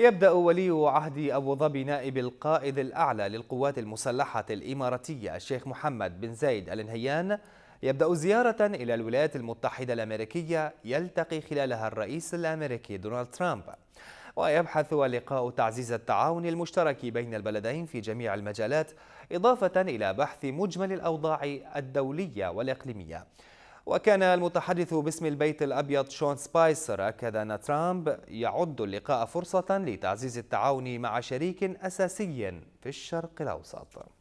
يبدأ ولي عهد أبو ظبي نائب القائد الأعلى للقوات المسلحة الإماراتية الشيخ محمد بن زايد نهيان يبدأ زيارة إلى الولايات المتحدة الأمريكية يلتقي خلالها الرئيس الأمريكي دونالد ترامب ويبحث اللقاء تعزيز التعاون المشترك بين البلدين في جميع المجالات إضافة إلى بحث مجمل الأوضاع الدولية والإقليمية وكان المتحدث باسم البيت الأبيض شون سبايسر أكد أن ترامب يعد اللقاء فرصة لتعزيز التعاون مع شريك أساسي في الشرق الأوسط